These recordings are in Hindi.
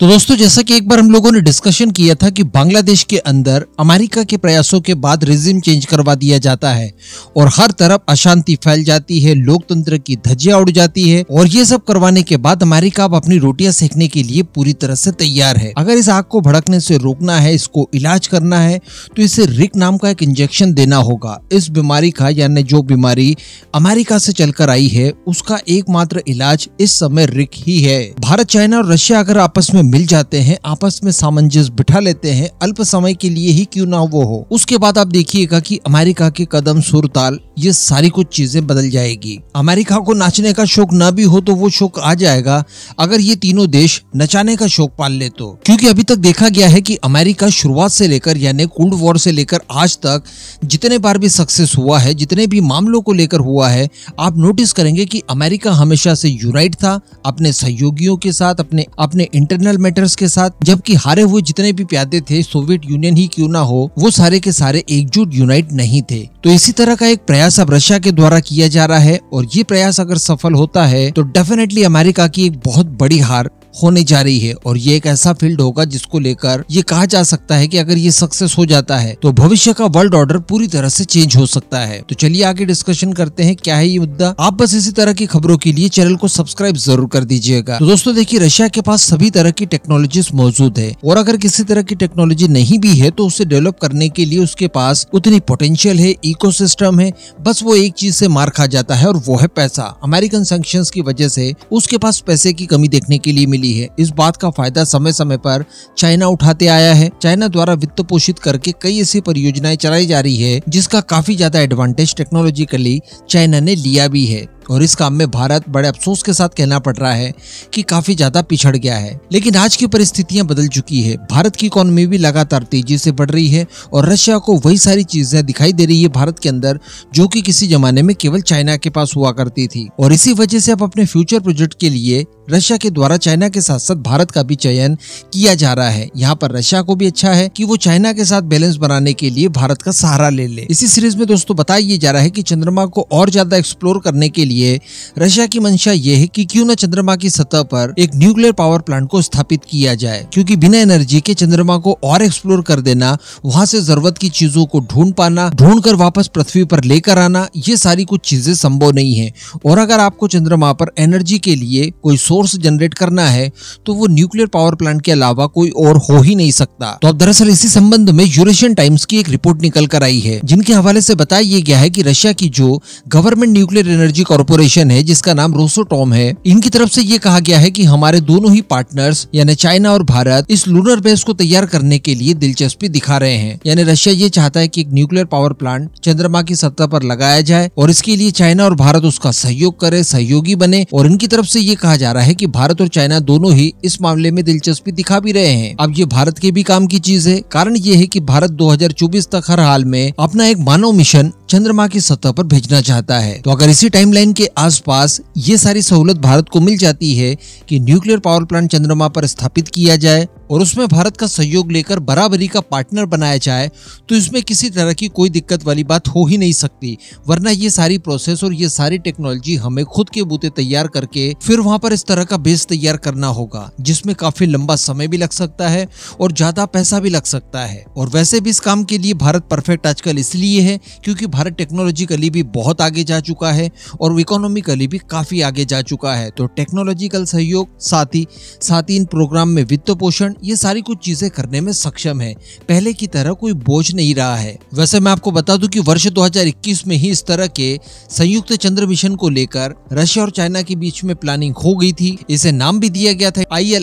तो दोस्तों जैसा कि एक बार हम लोगों ने डिस्कशन किया था कि बांग्लादेश के अंदर अमेरिका के प्रयासों के बाद रिजिम चेंज करवा दिया जाता है और हर तरफ अशांति फैल जाती है लोकतंत्र की धज्जियां उड़ जाती है और ये सब करवाने के बाद अमेरिका अब अपनी रोटियां सेकने के लिए पूरी तरह से तैयार है अगर इस आग को भड़कने से रोकना है इसको इलाज करना है तो इसे रिक नाम का एक इंजेक्शन देना होगा इस बीमारी का यानी जो बीमारी अमेरिका से चलकर आई है उसका एकमात्र इलाज इस समय रिक ही है भारत चाइना और रशिया अगर आपस में मिल जाते हैं आपस में सामंजस्य बिठा लेते हैं अल्प समय के लिए ही क्यों ना वो हो उसके बाद आप देखिएगा कि अमेरिका के कदम सुरताल ये सारी कुछ चीजें बदल जाएगी अमेरिका को नाचने का शौक ना भी हो तो वो शौक आ जाएगा अगर ये तीनों देश नचाने का शौक पाल ले तो क्योंकि अभी तक देखा गया है कि अमेरिका शुरुआत से लेकर यानी कोल्ड वॉर से लेकर आज तक जितने बार भी सक्सेस हुआ है जितने भी मामलों को लेकर हुआ है आप नोटिस करेंगे की अमेरिका हमेशा से यूनाइट था अपने सहयोगियों के साथ अपने अपने इंटरनल मैटर्स के साथ जबकि हारे हुए जितने भी प्यादे थे सोवियत यूनियन ही क्यों ना हो वो सारे के सारे एकजुट यूनाइट नहीं थे तो इसी तरह का एक प्रयास प्रयास अब रशिया के द्वारा किया जा रहा है और ये प्रयास अगर सफल होता है तो डेफिनेटली अमेरिका की एक बहुत बड़ी हार होने जा रही है और ये एक ऐसा फील्ड होगा जिसको लेकर ये कहा जा सकता है कि अगर ये सक्सेस हो जाता है तो भविष्य का वर्ल्ड ऑर्डर पूरी तरह से चेंज हो सकता है तो चलिए आगे डिस्कशन करते हैं क्या है ये मुद्दा आप बस इसी तरह की खबरों के लिए चैनल को सब्सक्राइब जरूर कर दीजिएगा तो दोस्तों देखिए रशिया के पास सभी तरह की टेक्नोलॉजी मौजूद है और अगर किसी तरह की टेक्नोलॉजी नहीं भी है तो उसे डेवलप करने के लिए उसके पास उतनी पोटेंशियल है इको है बस वो एक चीज से मार खा जाता है और वो है पैसा अमेरिकन सेंक्शन की वजह से उसके पास पैसे की कमी देखने के लिए मिली ली है इस बात का फायदा समय समय पर चाइना उठाते आया है चाइना द्वारा वित्त पोषित करके कई ऐसी परियोजनाएं चलाई जा रही है जिसका काफी ज्यादा एडवांटेज टेक्नोलॉजिकली चाइना ने लिया भी है और इस काम में भारत बड़े अफसोस के साथ कहना पड़ रहा है कि काफी ज्यादा पिछड़ गया है लेकिन आज की परिस्थितियां बदल चुकी है भारत की इकोनॉमी भी लगातार तेजी से बढ़ रही है और रशिया को वही सारी चीजें दिखाई दे रही है भारत के अंदर जो कि किसी जमाने में केवल चाइना के पास हुआ करती थी और इसी वजह से अब अपने फ्यूचर प्रोजेक्ट के लिए रशिया के द्वारा चाइना के साथ साथ भारत का भी चयन किया जा रहा है यहाँ पर रशिया को भी अच्छा है कि वो चाइना के साथ बैलेंस बनाने के लिए भारत का सहारा ले ले इसी सीरीज में दोस्तों बताया जा रहा है कि चंद्रमा को और ज्यादा एक्सप्लोर करने के लिए लिए रशिया की मंशा यह है कि क्यों न चंद्रमा की सतह पर एक न्यूक्लियर पावर प्लांट को स्थापित किया जाए क्योंकि बिना एनर्जी के चंद्रमा को और एक्सप्लोर कर देना वहाँ से जरूरत की चीजों को ढूंढ पाना ढूंढ कर वापस पृथ्वी पर लेकर आना ये सारी कुछ चीजें संभव नहीं है और अगर आपको चंद्रमा पर एनर्जी के लिए कोई सोर्स जनरेट करना है तो वो न्यूक्लियर पावर प्लांट के अलावा कोई और हो ही नहीं सकता तो अब दरअसल इसी संबंध में यूरेशियन टाइम्स की एक रिपोर्ट निकल कर आई है जिनके हवाले से बताया गया है कि रशिया की जो government nuclear energy corporation corporation है जिसका नाम रोसोटॉम है इनकी तरफ से ये कहा गया है कि हमारे दोनों ही पार्टनर्स यानी चाइना और भारत इस लूनर बेस को तैयार करने के लिए दिलचस्पी दिखा रहे हैं यानी रशिया ये चाहता है की एक न्यूक्लियर पावर प्लांट चंद्रमा की सत्ता पर लगाया जाए और इसके लिए चाइना और भारत उसका सहयोग करे सहयोगी बने और इनकी तरफ से ये कहा जा रहा है की भारत और चाइना दोनों ही इस मामले में दिलचस्पी दिखा भी रहे हैं अब ये भारत के भी काम की चीज है कारण ये है की भारत दो तक हर हाल में अपना एक मानव मिशन चंद्रमा की सतह पर भेजना चाहता है तो अगर इसी टाइमलाइन के आसपास ये सारी सहूलत भारत को मिल जाती है कि न्यूक्लियर पावर प्लांट चंद्रमा पर स्थापित किया जाए और उसमें भारत का सहयोग लेकर बराबरी का पार्टनर बनाया जाए तो इसमें किसी तरह की कोई दिक्कत वाली बात हो ही नहीं सकती वरना ये सारी प्रोसेस और ये सारी टेक्नोलॉजी हमें खुद के बूते तैयार करके फिर वहाँ पर इस तरह का बेस तैयार करना होगा जिसमें काफी लंबा समय भी लग सकता है और ज्यादा पैसा भी लग सकता है और वैसे भी इस काम के लिए भारत परफेक्ट आजकल इसलिए है क्योंकि भारत टेक्नोलॉजिकली भी बहुत आगे जा चुका है और इकोनॉमिकली भी काफी आगे जा चुका है तो टेक्नोलॉजिकल सहयोग साथ ही साथ ही इन प्रोग्राम में वित्त पोषण ये सारी कुछ चीजें करने में सक्षम है पहले की तरह कोई बोझ नहीं रहा है वैसे मैं आपको बता दूं कि वर्ष 2021 में ही इस तरह के संयुक्त चंद्र मिशन को लेकर रशिया और चाइना के बीच में प्लानिंग हो गई थी इसे नाम भी दिया गया था आई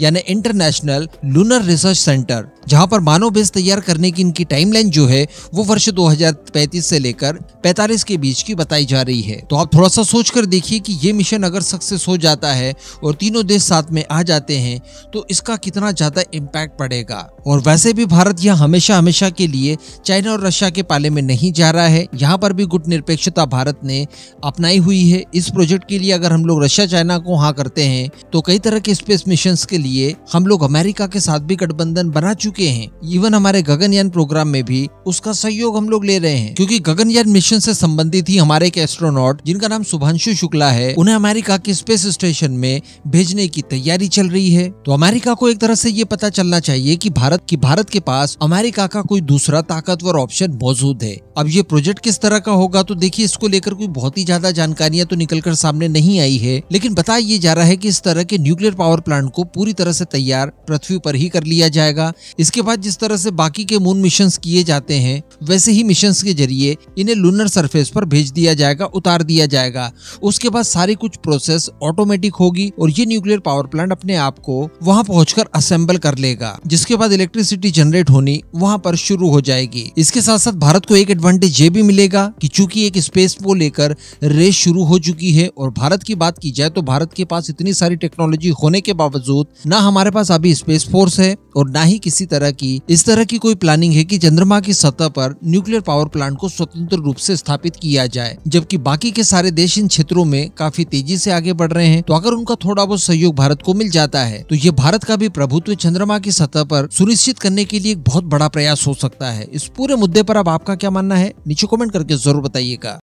यानी इंटरनेशनल लूनर रिसर्च सेंटर जहां पर मानव भेज तैयार करने की इनकी टाइमलाइन जो है वो वर्ष 2035 से लेकर 45 के बीच की बताई जा रही है तो आप थोड़ा सा सोच कर देखिए कि ये मिशन अगर सक्सेस हो जाता है और तीनों देश साथ में आ जाते हैं तो इसका कितना ज्यादा इम्पैक्ट पड़ेगा और वैसे भी भारत यहाँ हमेशा हमेशा के लिए चाइना और रशिया के पाले में नहीं जा रहा है यहाँ पर भी गुट निरपेक्षता भारत ने अपनाई हुई है इस प्रोजेक्ट के लिए अगर हम लोग रशिया चाइना को हाँ करते हैं तो कई तरह के स्पेस मिशन के लिए हम लोग अमेरिका के साथ भी गठबंधन बना चुके चुके हैं इवन हमारे गगनयान प्रोग्राम में भी उसका सहयोग हम लोग ले रहे हैं क्योंकि गगनयान मिशन से संबंधित ही हमारे एक एस्ट्रोनॉट जिनका नाम शुभांशु शुक्ला है उन्हें अमेरिका के स्पेस स्टेशन में भेजने की तैयारी चल रही है तो अमेरिका को एक तरह से ये पता चलना चाहिए की भारत की भारत के पास अमेरिका का कोई दूसरा ताकतवर ऑप्शन मौजूद है अब ये प्रोजेक्ट किस तरह का होगा तो देखिए इसको लेकर कोई बहुत ही ज्यादा जानकारियां तो निकल कर सामने नहीं आई है लेकिन बताया जा रहा है कि इस तरह के न्यूक्लियर पावर प्लांट को पूरी तरह से तैयार पृथ्वी पर ही कर लिया जाएगा इसके बाद जिस तरह से बाकी के मून मिशन किए जाते हैं वैसे ही मिशन के जरिए इन्हें लूनर सरफेस पर भेज दिया जाएगा उतार दिया जाएगा उसके बाद सारी कुछ प्रोसेस ऑटोमेटिक होगी और ये न्यूक्लियर पावर प्लांट अपने आप को वहाँ पहुँच असेंबल कर लेगा जिसके बाद इलेक्ट्रिसिटी जनरेट होनी वहाँ पर शुरू हो जाएगी इसके साथ साथ भारत को एक एडवांटेज ये भी मिलेगा की चूंकि एक स्पेस को लेकर रेस शुरू हो चुकी है और भारत की बात की जाए तो भारत के पास इतनी सारी टेक्नोलॉजी होने के बावजूद ना हमारे पास अभी स्पेस फोर्स है और ना ही किसी तरह की इस तरह की कोई प्लानिंग है कि चंद्रमा की सतह पर न्यूक्लियर पावर प्लांट को स्वतंत्र रूप से स्थापित किया जाए जबकि बाकी के सारे देश इन क्षेत्रों में काफी तेजी से आगे बढ़ रहे हैं तो अगर उनका थोड़ा बहुत सहयोग भारत को मिल जाता है तो ये भारत का भी प्रभुत्व चंद्रमा की सतह पर सुनिश्चित करने के लिए एक बहुत बड़ा प्रयास हो सकता है इस पूरे मुद्दे पर अब आपका क्या मानना है नीचे कमेंट करके जरूर बताइएगा